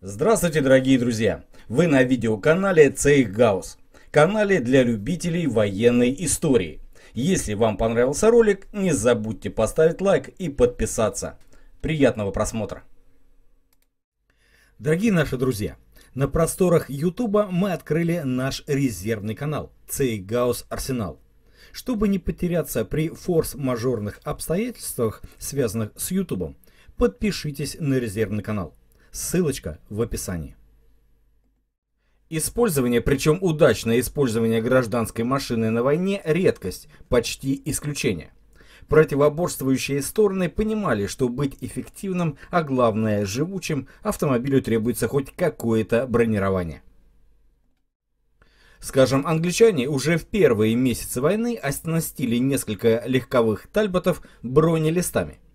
Здравствуйте, дорогие друзья! Вы на видеоканале Цейх Гаус, канале для любителей военной истории. Если вам понравился ролик, не забудьте поставить лайк и подписаться. Приятного просмотра! Дорогие наши друзья, на просторах Ютуба мы открыли наш резервный канал Цейх Гаус Арсенал. Чтобы не потеряться при форс-мажорных обстоятельствах, связанных с Ютубом, подпишитесь на резервный канал. Ссылочка в описании. Использование, причем удачное использование гражданской машины на войне – редкость, почти исключение. Противоборствующие стороны понимали, что быть эффективным, а главное – живучим, автомобилю требуется хоть какое-то бронирование. Скажем, англичане уже в первые месяцы войны оснастили несколько легковых тальботов бронелистами –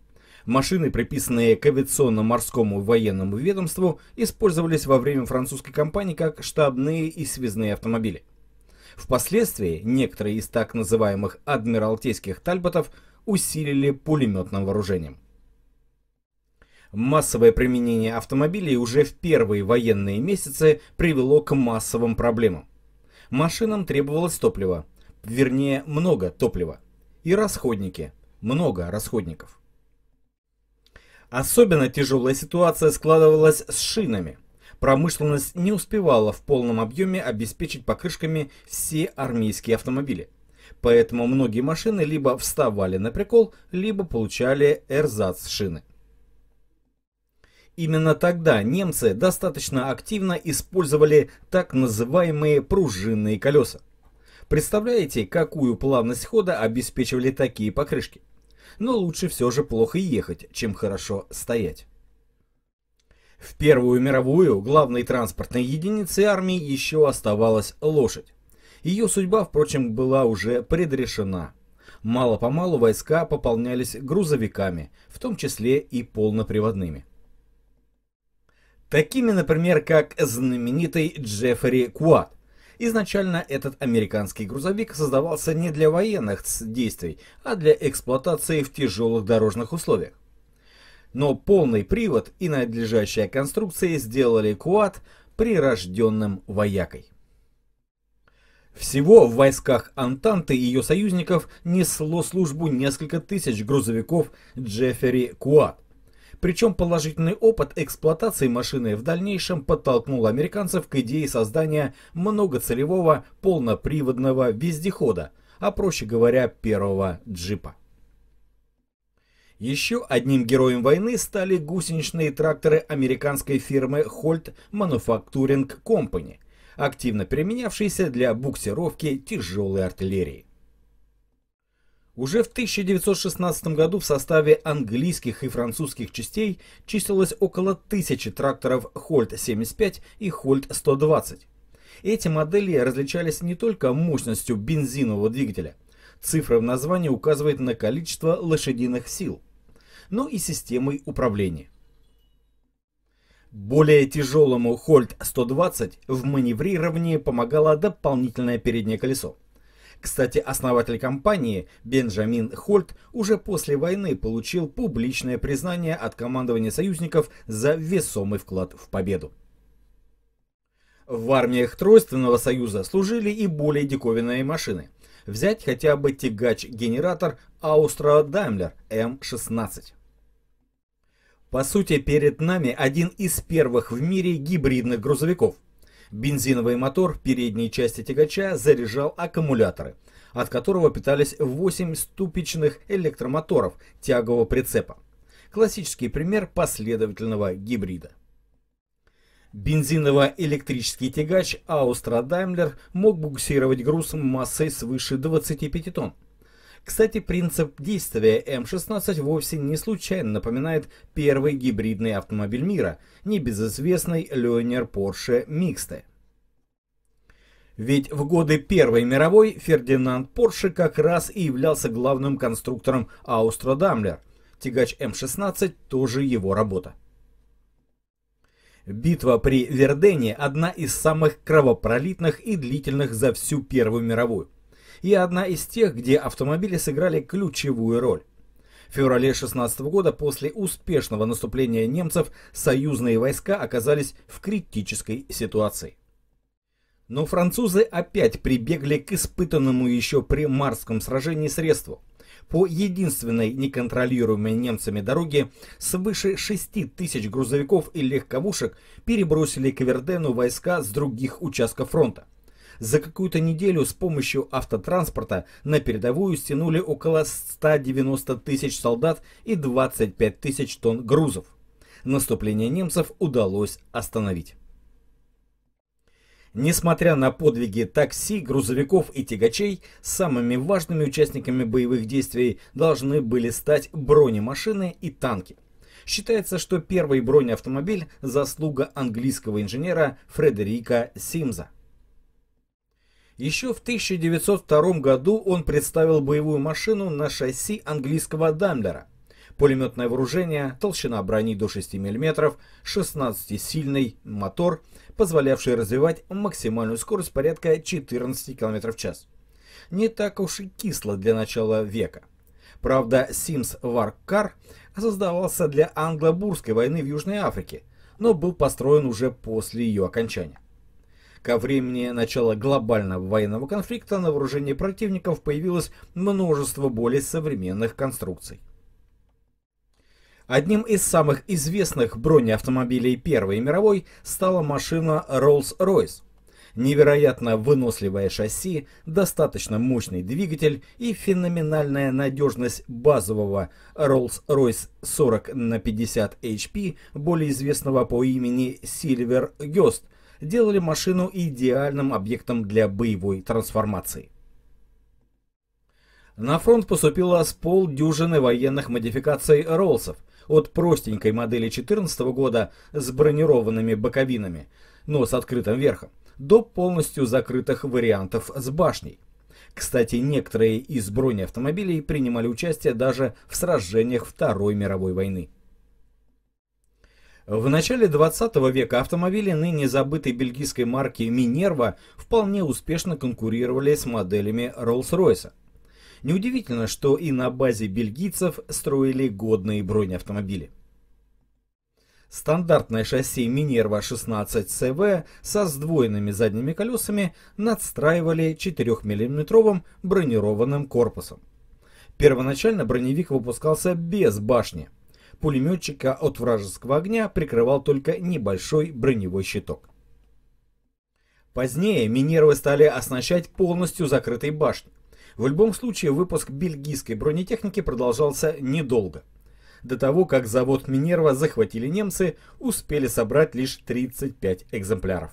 Машины, приписанные к авиационно-морскому военному ведомству, использовались во время французской кампании как штабные и связные автомобили. Впоследствии некоторые из так называемых адмиралтейских тальботов усилили пулеметным вооружением. Массовое применение автомобилей уже в первые военные месяцы привело к массовым проблемам. Машинам требовалось топливо, вернее много топлива, и расходники, много расходников. Особенно тяжелая ситуация складывалась с шинами. Промышленность не успевала в полном объеме обеспечить покрышками все армейские автомобили. Поэтому многие машины либо вставали на прикол, либо получали эрзац шины. Именно тогда немцы достаточно активно использовали так называемые пружинные колеса. Представляете, какую плавность хода обеспечивали такие покрышки? но лучше все же плохо ехать, чем хорошо стоять. В Первую мировую главной транспортной единицей армии еще оставалась лошадь. Ее судьба, впрочем, была уже предрешена. Мало-помалу войска пополнялись грузовиками, в том числе и полноприводными. Такими, например, как знаменитый Джеффри Куат – Изначально этот американский грузовик создавался не для военных действий, а для эксплуатации в тяжелых дорожных условиях. Но полный привод и надлежащая конструкция сделали Куат прирожденным воякой. Всего в войсках Антанты и ее союзников несло службу несколько тысяч грузовиков Джеффери Куат, причем положительный опыт эксплуатации машины в дальнейшем подтолкнул американцев к идее создания многоцелевого полноприводного вездехода, а проще говоря, первого джипа. Еще одним героем войны стали гусеничные тракторы американской фирмы Holt Manufacturing Company, активно применявшиеся для буксировки тяжелой артиллерии. Уже в 1916 году в составе английских и французских частей числилось около тысячи тракторов Holt 75 и Holt 120 Эти модели различались не только мощностью бензинового двигателя. Цифра в названии указывает на количество лошадиных сил, но и системой управления. Более тяжелому Holt 120 в маневрировании помогало дополнительное переднее колесо. Кстати, основатель компании Бенджамин Хольт уже после войны получил публичное признание от командования союзников за весомый вклад в победу. В армиях Тройственного Союза служили и более диковинные машины. Взять хотя бы тягач-генератор Аустра Даймлер М-16. По сути, перед нами один из первых в мире гибридных грузовиков – Бензиновый мотор передней части тягача заряжал аккумуляторы, от которого питались 8 ступичных электромоторов тягового прицепа. Классический пример последовательного гибрида. Бензиново-электрический тягач Аустра Даймлер мог буксировать груз массой свыше 25 тонн. Кстати, принцип действия М-16 вовсе не случайно напоминает первый гибридный автомобиль мира, небезызвестный Леонер Порше Миксте. Ведь в годы Первой мировой Фердинанд Порше как раз и являлся главным конструктором Аустро Дамлер. Тягач М-16 тоже его работа. Битва при Вердене – одна из самых кровопролитных и длительных за всю Первую мировую и одна из тех, где автомобили сыграли ключевую роль. В феврале 16 года после успешного наступления немцев союзные войска оказались в критической ситуации. Но французы опять прибегли к испытанному еще при Марском сражении средству. По единственной неконтролируемой немцами дороге свыше 6 тысяч грузовиков и легковушек перебросили к Вердену войска с других участков фронта. За какую-то неделю с помощью автотранспорта на передовую стянули около 190 тысяч солдат и 25 тысяч тонн грузов. Наступление немцев удалось остановить. Несмотря на подвиги такси, грузовиков и тягачей, самыми важными участниками боевых действий должны были стать бронемашины и танки. Считается, что первый бронеавтомобиль – заслуга английского инженера Фредерика Симза. Еще в 1902 году он представил боевую машину на шасси английского дамлера. Пулеметное вооружение, толщина брони до 6 мм, 16-сильный мотор, позволявший развивать максимальную скорость порядка 14 км в час. Не так уж и кисло для начала века. Правда, Симс Варкар создавался для англобурской войны в Южной Африке, но был построен уже после ее окончания. Ко времени начала глобального военного конфликта на вооружении противников появилось множество более современных конструкций. Одним из самых известных бронеавтомобилей Первой мировой стала машина Rolls-Royce. Невероятно выносливое шасси, достаточно мощный двигатель и феноменальная надежность базового Rolls-Royce 40 на 50 HP, более известного по имени Silver Ghost, делали машину идеальным объектом для боевой трансформации. На фронт поступило с полдюжины военных модификаций Роллсов, от простенькой модели 14 года с бронированными боковинами, но с открытым верхом, до полностью закрытых вариантов с башней. Кстати, некоторые из бронеавтомобилей принимали участие даже в сражениях Второй мировой войны. В начале 20 века автомобили ныне забытой бельгийской марки Минерва вполне успешно конкурировали с моделями Rolls-Royce. Неудивительно, что и на базе бельгийцев строили годные бронеавтомобили. Стандартное шасси Минерва 16 CV со сдвоенными задними колесами надстраивали 4-мм бронированным корпусом. Первоначально броневик выпускался без башни, пулеметчика от вражеского огня прикрывал только небольшой броневой щиток. Позднее минервы стали оснащать полностью закрытой башней. В любом случае выпуск бельгийской бронетехники продолжался недолго. До того, как завод Минерва захватили немцы, успели собрать лишь 35 экземпляров.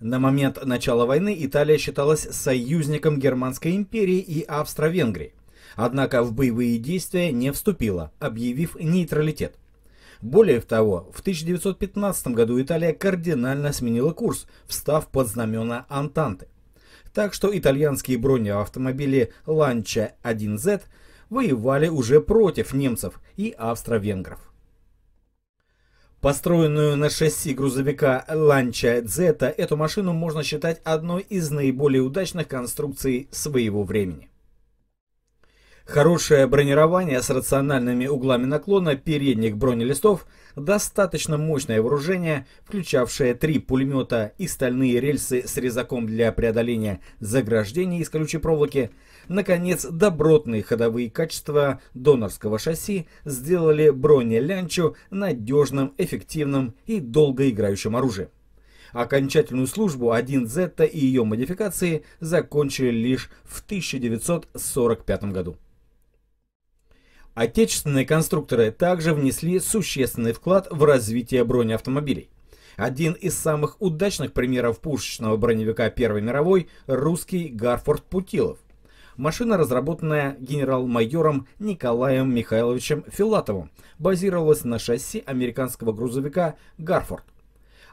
На момент начала войны Италия считалась союзником Германской империи и Австро-Венгрии однако в боевые действия не вступила, объявив нейтралитет. Более того, в 1915 году Италия кардинально сменила курс, встав под знамена Антанты. Так что итальянские бронеавтомобили Ланча 1Z воевали уже против немцев и австро-венгров. Построенную на шасси грузовика Ланча Zeta, эту машину можно считать одной из наиболее удачных конструкций своего времени. Хорошее бронирование с рациональными углами наклона передних бронелистов, достаточно мощное вооружение, включавшее три пулемета и стальные рельсы с резаком для преодоления заграждений из колючей проволоки, наконец, добротные ходовые качества донорского шасси сделали бронелянчу надежным, эффективным и долгоиграющим оружием. Окончательную службу 1Z и ее модификации закончили лишь в 1945 году. Отечественные конструкторы также внесли существенный вклад в развитие бронеавтомобилей. Один из самых удачных примеров пушечного броневика Первой мировой – русский Гарфорд Путилов. Машина, разработанная генерал-майором Николаем Михайловичем Филатовым, базировалась на шасси американского грузовика «Гарфорд».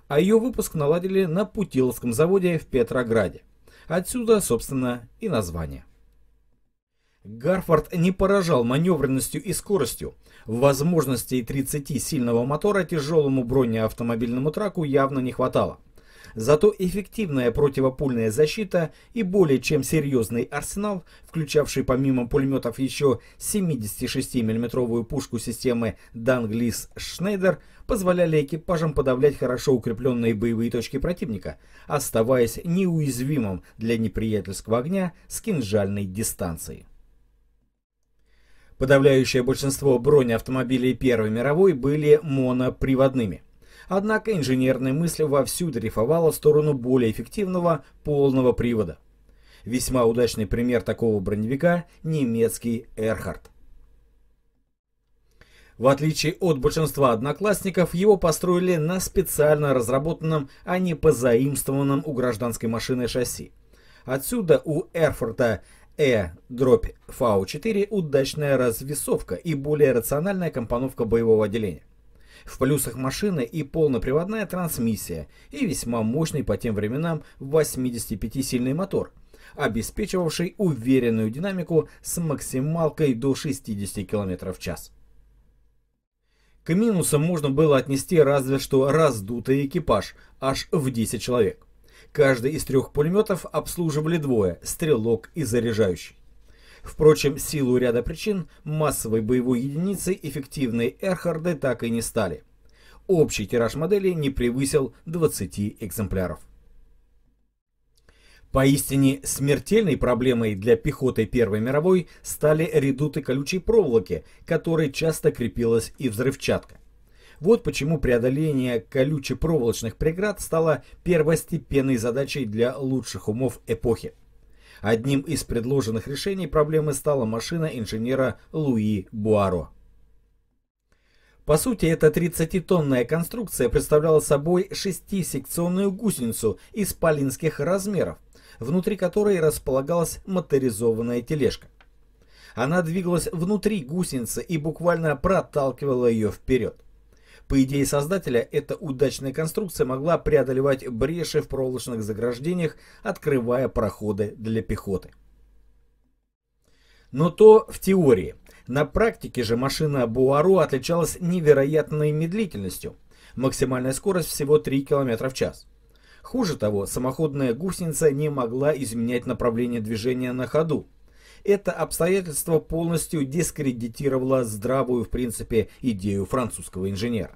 А ее выпуск наладили на Путиловском заводе в Петрограде. Отсюда, собственно, и название. Гарфорд не поражал маневренностью и скоростью. Возможностей 30 сильного мотора тяжелому бронеавтомобильному траку явно не хватало. Зато эффективная противопульная защита и более чем серьезный арсенал, включавший помимо пулеметов еще 76 миллиметровую пушку системы Данглис Шнейдер, позволяли экипажам подавлять хорошо укрепленные боевые точки противника, оставаясь неуязвимым для неприятельского огня с кинжальной дистанции. Подавляющее большинство бронеавтомобилей Первой мировой были моноприводными. Однако инженерная мысль вовсю дрейфовала в сторону более эффективного полного привода. Весьма удачный пример такого броневика – немецкий Эрхард. В отличие от большинства одноклассников, его построили на специально разработанном, а не позаимствованном у гражданской машины шасси. Отсюда у Эрфорта E дробь FAU4 удачная развесовка и более рациональная компоновка боевого отделения. В плюсах машины и полноприводная трансмиссия, и весьма мощный по тем временам 85-сильный мотор, обеспечивавший уверенную динамику с максималкой до 60 км в час. К минусам можно было отнести разве что раздутый экипаж, аж в 10 человек. Каждый из трех пулеметов обслуживали двое – стрелок и заряжающий. Впрочем, в силу ряда причин массовой боевой единицы эффективные Эрхарды так и не стали. Общий тираж модели не превысил 20 экземпляров. Поистине смертельной проблемой для пехоты Первой мировой стали редуты колючей проволоки, которой часто крепилась и взрывчатка. Вот почему преодоление колюче-проволочных преград стало первостепенной задачей для лучших умов эпохи. Одним из предложенных решений проблемы стала машина инженера Луи Буаро. По сути, эта 30-тонная конструкция представляла собой шестисекционную гусеницу из полинских размеров, внутри которой располагалась моторизованная тележка. Она двигалась внутри гусеницы и буквально проталкивала ее вперед. По идее создателя, эта удачная конструкция могла преодолевать бреши в проволочных заграждениях, открывая проходы для пехоты. Но то в теории. На практике же машина Буару отличалась невероятной медлительностью. Максимальная скорость всего 3 км в час. Хуже того, самоходная гусеница не могла изменять направление движения на ходу. Это обстоятельство полностью дискредитировало здравую, в принципе, идею французского инженера.